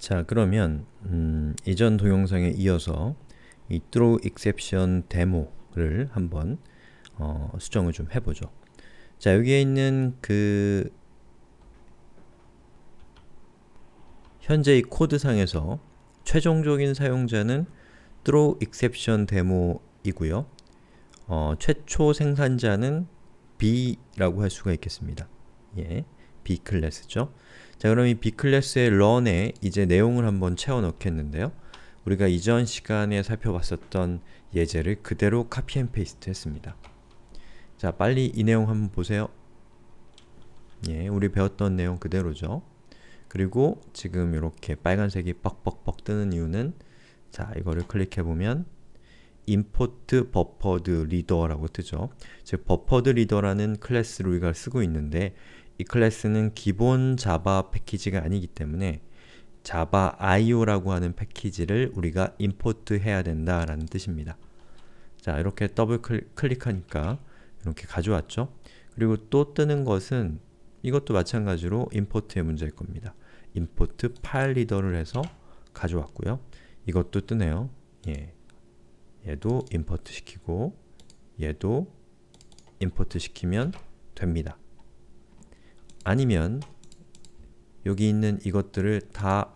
자 그러면 음, 이전 동영상에 이어서 이 throw exception 데모를 한번 어, 수정을 좀 해보죠. 자 여기에 있는 그 현재 이 코드상에서 최종적인 사용자는 throw exception 데모이고요. 어, 최초 생산자는 B라고 할 수가 있겠습니다. 예. B 클래스죠. 자 그럼 이 B 클래스의 런에 이제 내용을 한번 채워 넣겠는데요. 우리가 이전 시간에 살펴봤었던 예제를 그대로 카피 앤 페이스트 했습니다. 자 빨리 이 내용 한번 보세요. 예, 우리 배웠던 내용 그대로죠. 그리고 지금 이렇게 빨간색이 뻑뻑뻑 뜨는 이유는 자, 이거를 클릭해보면 import buffered reader라고 뜨죠. 즉, buffered reader라는 클래스를 우리가 쓰고 있는데 이 클래스는 기본 자바 패키지가 아니기 때문에 자바 IO라고 하는 패키지를 우리가 임포트 해야 된다라는 뜻입니다. 자, 이렇게 더블 클릭하니까 이렇게 가져왔죠. 그리고 또 뜨는 것은 이것도 마찬가지로 임포트의 문제일 겁니다. 임포트 파일 리더를 해서 가져왔고요. 이것도 뜨네요. 예. 얘도 임포트 시키고 얘도 임포트 시키면 됩니다. 아니면 여기 있는 이것들을 다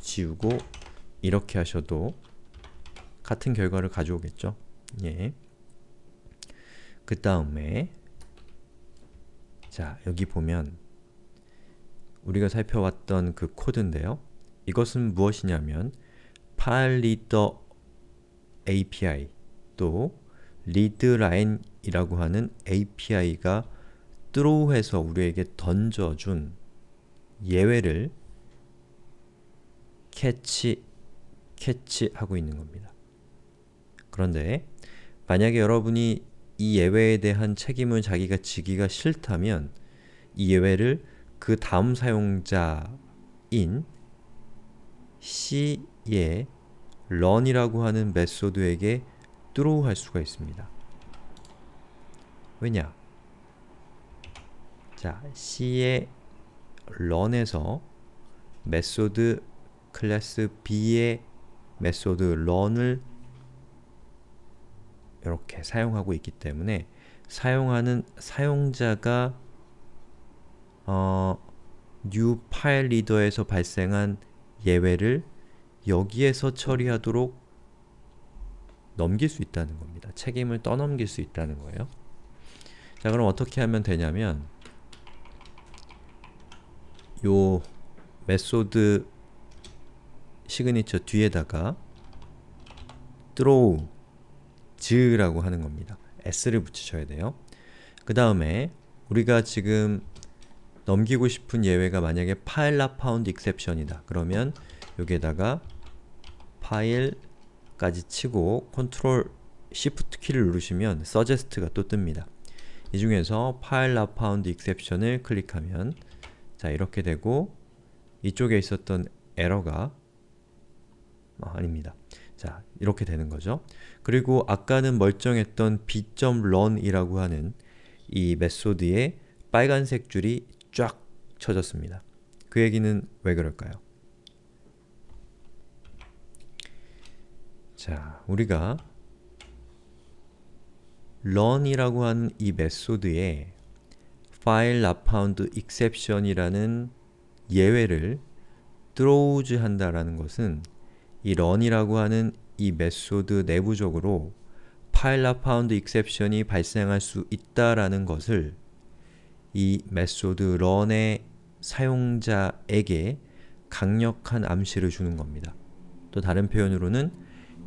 지우고 이렇게 하셔도 같은 결과를 가져오겠죠? 예. 그 다음에 자, 여기 보면 우리가 살펴왔던 그 코드인데요. 이것은 무엇이냐면 파일리더 API 또 리드라인이라고 하는 API가 드로우해서 우리에게 던져준 예외를 캐치, 캐치하고 있는 겁니다. 그런데 만약에 여러분이 이 예외에 대한 책임을 자기가 지기가 싫다면 이 예외를 그 다음 사용자인 C의 run이라고 하는 메소드에게 t h r o u 할 수가 있습니다. 왜냐? 자, C의 run에서 메소드 클래스 B의 메소드 run을 이렇게 사용하고 있기 때문에 사용하는 사용자가 어, new 파일 리더에서 발생한 예외를 여기에서 처리하도록 넘길 수 있다는 겁니다. 책임을 떠넘길 수 있다는 거예요. 자 그럼 어떻게 하면 되냐면 요 메소드 시그니처 뒤에다가 throw 즈라고 하는 겁니다. s를 붙이셔야 돼요. 그 다음에 우리가 지금 넘기고 싶은 예외가 만약에 파일 not found exception이다. 그러면 여기에다가 파일까지 치고 컨트롤 시프트 키를 누르시면 서 u 스트가또 뜹니다. 이 중에서 파일 n 파운드 o 셉션을 클릭하면 자 이렇게 되고 이쪽에 있었던 에러가 아, 아닙니다. 자 이렇게 되는 거죠. 그리고 아까는 멀쩡했던 b.run이라고 하는 이 메소드에 빨간색 줄이 쫙 쳐졌습니다. 그 얘기는 왜 그럴까요? 자, 우리가 run이라고 하는 이 메소드에 file not found exception이라는 예외를 throws 한다라는 것은 이 run이라고 하는 이 메소드 내부적으로 file not found exception이 발생할 수 있다라는 것을 이 메소드 run의 사용자에게 강력한 암시를 주는 겁니다. 또 다른 표현으로는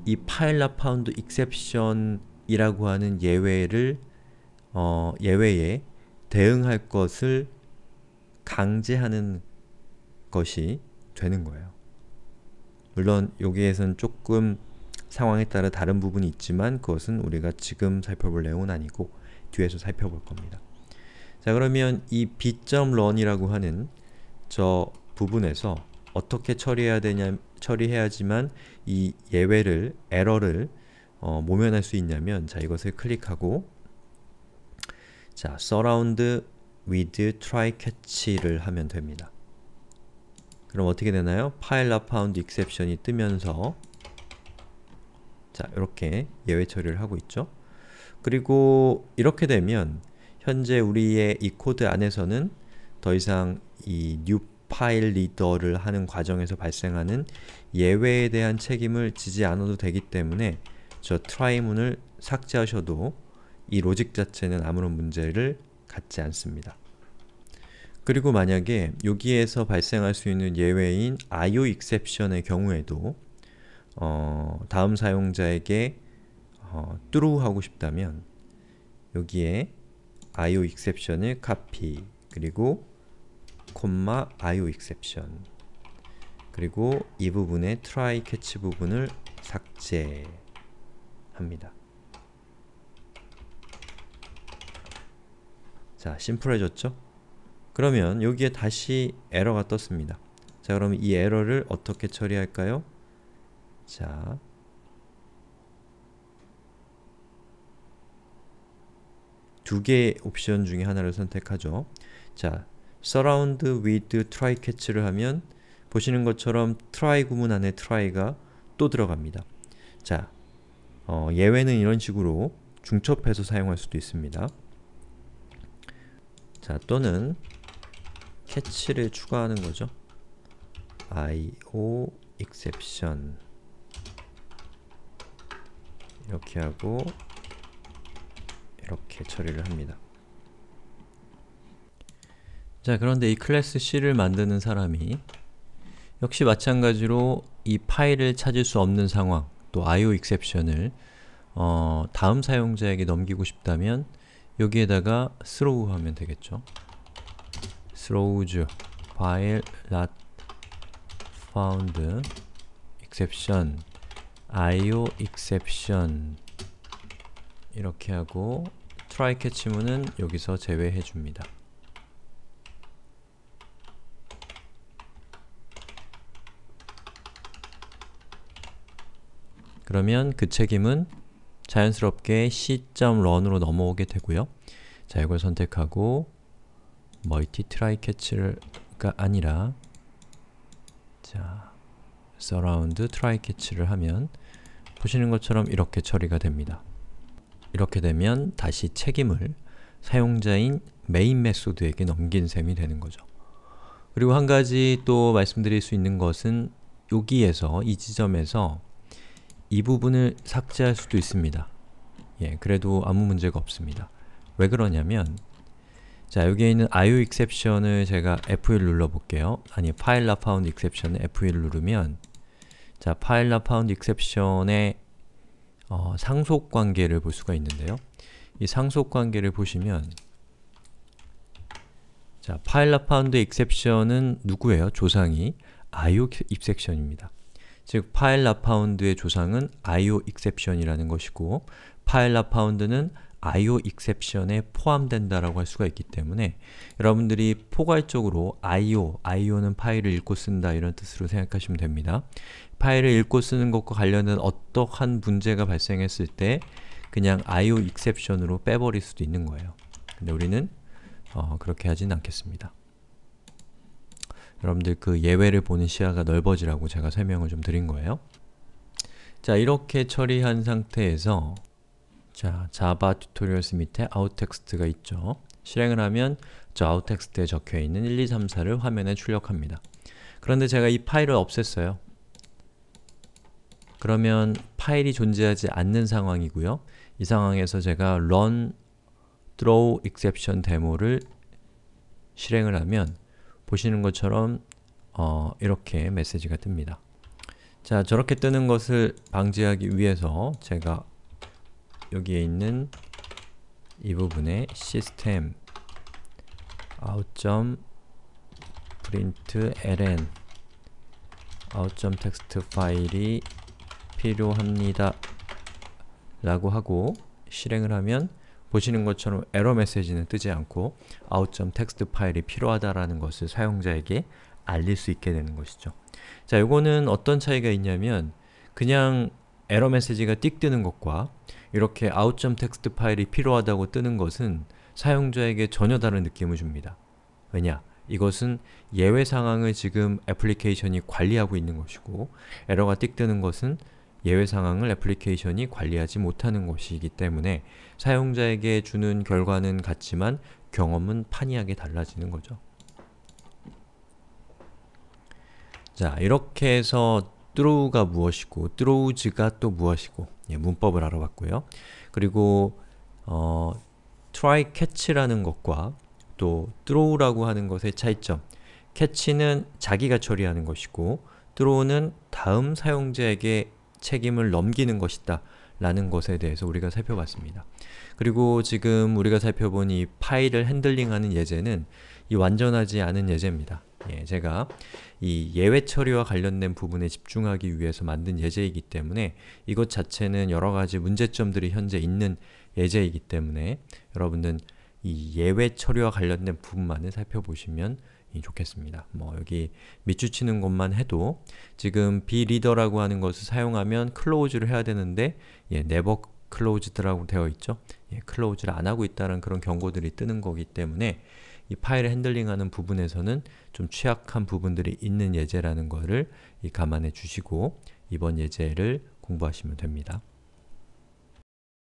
이 file not found exception이라고 하는 예외를 어, 예외에 대응할 것을 강제하는 것이 되는 거예요. 물론 여기에선 조금 상황에 따라 다른 부분이 있지만 그것은 우리가 지금 살펴볼 내용은 아니고 뒤에서 살펴볼 겁니다. 자 그러면 이 b.run이라고 하는 저 부분에서 어떻게 처리해야 되냐 처리해야지만 이 예외를 에러를 어, 모면할 수 있냐면 자 이것을 클릭하고 자, surround with try catch를 하면 됩니다. 그럼 어떻게 되나요? 파일 not f o u n 이 뜨면서 자, 이렇게 예외 처리를 하고 있죠. 그리고 이렇게 되면 현재 우리의 이 코드 안에서는 더 이상 이 new 파일 리더를 하는 과정에서 발생하는 예외에 대한 책임을 지지 않아도 되기 때문에 저 try문을 삭제하셔도 이 로직 자체는 아무런 문제를 갖지 않습니다. 그리고 만약에 여기에서 발생할 수 있는 예외인 IO exception의 경우에도 어, 다음 사용자에게 어, t r u g 하고 싶다면 여기에 IO exception을 copy 그리고 콤마 IO exception 그리고 이 부분의 try catch 부분을 삭제합니다. 자, 심플해졌죠? 그러면 여기에 다시 에러가 떴습니다. 자, 그럼 이 에러를 어떻게 처리할까요? 자, 두 개의 옵션 중에 하나를 선택하죠. 자, surround with try catch를 하면 보시는 것처럼 try 구문 안에 try가 또 들어갑니다. 자, 어, 예외는 이런 식으로 중첩해서 사용할 수도 있습니다. 자 또는 캐치를 추가하는 거죠. io exception 이렇게 하고 이렇게 처리를 합니다. 자 그런데 이 클래스 C를 만드는 사람이 역시 마찬가지로 이 파일을 찾을 수 없는 상황 또 io exception을 어, 다음 사용자에게 넘기고 싶다면 여기에다가 throw 하면 되겠죠. throws file not found exception io exception 이렇게 하고 try 캐치문은 여기서 제외해 줍니다. 그러면 그 책임은 자연스럽게 c.run으로 넘어오게 되고요. 자, 이걸 선택하고 멀티 트라이 캐치가 아니라 자, 서라운드 트라이 캐치를 하면 보시는 것처럼 이렇게 처리가 됩니다. 이렇게 되면 다시 책임을 사용자인 메인 메소드에게 넘긴 셈이 되는 거죠. 그리고 한 가지 또 말씀드릴 수 있는 것은 여기에서, 이 지점에서 이 부분을 삭제할 수도 있습니다. 예, 그래도 아무 문제가 없습니다. 왜 그러냐면 자, 여기에 있는 IO exception을 제가 F1 눌러볼게요. 아니, 파일라 파운드 exception을 F1 누르면 자, 파일라 파운드 exception의 어, 상속 관계를 볼 수가 있는데요. 이 상속 관계를 보시면 자, 파일라 파운드 exception은 누구예요? 조상이 IO exception입니다. 즉 파일라 파운드의 조상은 io exception이라는 것이고 파일라 파운드는 io exception에 포함된다라고 할 수가 있기 때문에 여러분들이 포괄적으로 io, io는 파일을 읽고 쓴다 이런 뜻으로 생각하시면 됩니다. 파일을 읽고 쓰는 것과 관련된 어떠한 문제가 발생했을 때 그냥 io exception으로 빼버릴 수도 있는 거예요. 근데 우리는 어, 그렇게 하진 않겠습니다. 여러분들 그 예외를 보는 시야가 넓어지라고 제가 설명을 좀 드린 거예요. 자, 이렇게 처리한 상태에서 자, 자바 튜토리얼스 밑에 o 아 t e x t 가 있죠. 실행을 하면 저 o 아 t e x t 에 적혀있는 1, 2, 3, 4를 화면에 출력합니다. 그런데 제가 이 파일을 없앴어요. 그러면 파일이 존재하지 않는 상황이고요. 이 상황에서 제가 run throw exception demo를 실행을 하면 보시는 것처럼 어, 이렇게 메시지가 뜹니다. 자, 저렇게 뜨는 것을 방지하기 위해서 제가 여기에 있는 이 부분에 system out.println out.txt 파일이 필요합니다 라고 하고 실행을 하면 보시는 것처럼 에러 메시지는 뜨지 않고 out.txt 파일이 필요하다라는 것을 사용자에게 알릴 수 있게 되는 것이죠. 자, 요거는 어떤 차이가 있냐면 그냥 에러 메시지가 띡 뜨는 것과 이렇게 out.txt 파일이 필요하다고 뜨는 것은 사용자에게 전혀 다른 느낌을 줍니다. 왜냐? 이것은 예외 상황을 지금 애플리케이션이 관리하고 있는 것이고 에러가 띡 뜨는 것은 예외 상황을 애플리케이션이 관리하지 못하는 것이기 때문에 사용자에게 주는 결과는 같지만 경험은 판이하게 달라지는 거죠. 자, 이렇게 해서 throw가 무엇이고 throws가 또 무엇이고 예, 문법을 알아봤고요. 그리고 어, try catch라는 것과 또 throw라고 하는 것의 차이점 catch는 자기가 처리하는 것이고 throw는 다음 사용자에게 책임을 넘기는 것이다. 라는 것에 대해서 우리가 살펴봤습니다. 그리고 지금 우리가 살펴본 이 파일을 핸들링하는 예제는 이 완전하지 않은 예제입니다. 예, 제가 이 예외 처리와 관련된 부분에 집중하기 위해서 만든 예제이기 때문에 이것 자체는 여러 가지 문제점들이 현재 있는 예제이기 때문에 여러분은 이 예외 처리와 관련된 부분만을 살펴보시면 것이 좋겠습니다. 뭐 여기 밑줄치는 것만 해도 지금 비리더라고 하는 것을 사용하면 클로즈를 해야 되는데 예, never closed라고 되어 있죠. 예, 클로즈를 안 하고 있다는 그런 경고들이 뜨는 거기 때문에 이파일 핸들링하는 부분에서는 좀 취약한 부분들이 있는 예제라는 것을 감안해 주시고 이번 예제를 공부하시면 됩니다.